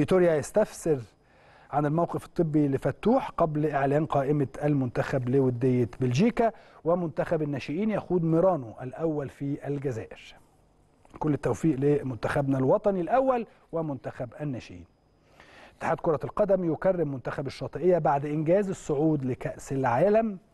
فيتوريا يستفسر عن الموقف الطبي لفتوح قبل إعلان قائمة المنتخب لودية بلجيكا ومنتخب الناشئين يخوض ميرانو الأول في الجزائر كل التوفيق لمنتخبنا الوطني الأول ومنتخب الناشئين اتحاد كرة القدم يكرم منتخب الشاطئية بعد إنجاز الصعود لكأس العالم